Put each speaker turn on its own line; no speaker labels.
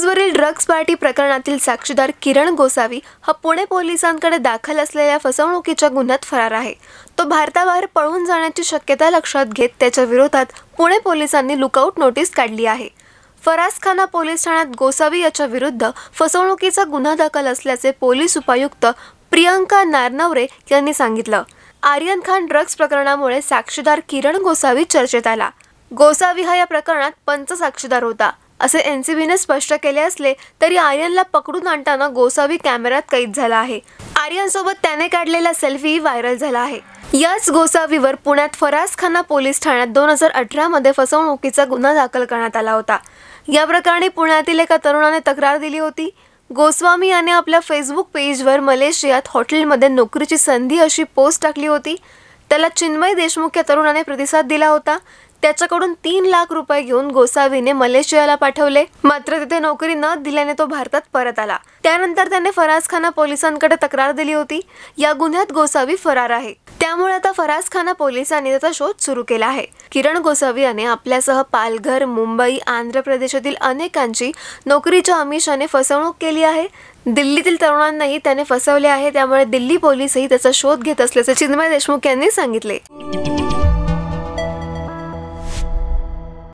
न्यूजवरील drugs party प्रकरणातील साक्षीदार किरण गोसावी हा पुणे पोलिसांकडे दाखल असलेल्या फसवणुकीच्या गुन्ह्यात फरार आहे तो भारताबाहेर पळून जाण्याची शक्यता लक्षात घेत त्याच्या विरोधात पुणे पोलिसांनी लुकआउट नोटीस काढली आहे फरासखाना पोलीस ठाण्यात गोसावी याच्या विरुद्ध फसवणुकीचा गुन्हा दाखल असल्याचे पोलीस उपायुक्त प्रियंका नारनवरे यांनी सांगितलं आर्यन खान ड्रग्स प्रकरणामुळे साक्षीदार किरण गोसावी चर्चेत आला गोसावी हा या प्रकरणात पंच साक्षीदार होता असे एन सी बीने स्पष्ट केले असले तरी आर्यनला पकडून आणताना गोसावी कॅमेऱ्यात कैद झाला आहे आर्यन सोबत त्याने काढलेला सेल्फी व्हायरल झाला आहे याच गोसावीवर पुण्यात फरासखाना पोलीस ठाण्यात दोन हजार अठरामध्ये फसवणुकीचा गुन्हा दाखल करण्यात आला होता या प्रकरणी पुण्यातील एका तरुणाने तक्रार दिली होती गोस्वामी याने आपल्या फेसबुक पेजवर मलेशियात हॉटेलमध्ये नोकरीची संधी अशी पोस्ट टाकली होती त्याला चिन्मय देशमुख या तरुणाने प्रतिसाद दिला होता त्याच्याकडून तीन लाख रुपये घेऊन गोसावीने मलेशियाला पाठवले मात्र तिथे नोकरी न दिल्याने तो भारतात परत आला त्यानंतर त्याने खाना पोलिसांकडे तक्रार दिली होती या गुन्ह्यात गोसावी फरार आहे त्यामुळे आता खाना पोलिसांनी त्याचा शोध सुरू केला आहे किरण गोसावी याने आपल्यासह पालघर मुंबई आंध्र प्रदेशातील अनेकांची नोकरीच्या अमिषाने फसवणूक केली आहे दिल्लीतील तरुणांनाही त्याने फसवले आहे त्यामुळे दिल्ली पोलीसही त्याचा शोध घेत असल्याचे चिन्मय देशमुख यांनी सांगितले